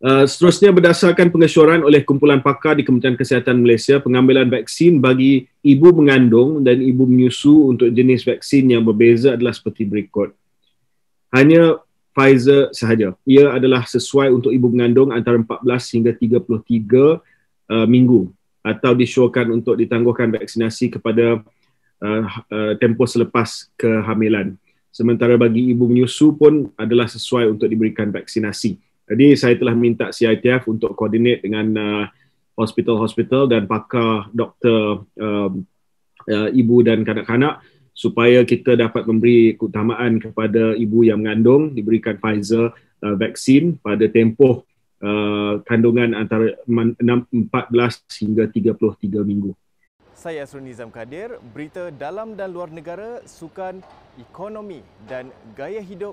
Uh, seterusnya berdasarkan pengesyoran oleh kumpulan pakar di Kementerian Kesihatan Malaysia, pengambilan vaksin bagi ibu mengandung dan ibu menyusu untuk jenis vaksin yang berbeza adalah seperti berikut. Hanya Pfizer sahaja. Ia adalah sesuai untuk ibu mengandung antara 14 hingga 33 uh, minggu atau disyorkan untuk ditangguhkan vaksinasi kepada uh, uh, tempoh selepas kehamilan. Sementara bagi ibu menyusu pun adalah sesuai untuk diberikan vaksinasi. Jadi saya telah minta CITF untuk koordinat dengan uh, hospital-hospital dan pakar doktor um, uh, ibu dan kanak-kanak supaya kita dapat memberi keutamaan kepada ibu yang mengandung diberikan Pfizer uh, vaksin pada tempoh uh, kandungan antara 14 hingga 33 minggu. Saya Asrul Nizam Kadir, berita dalam dan luar negara, sukan, ekonomi dan gaya hidup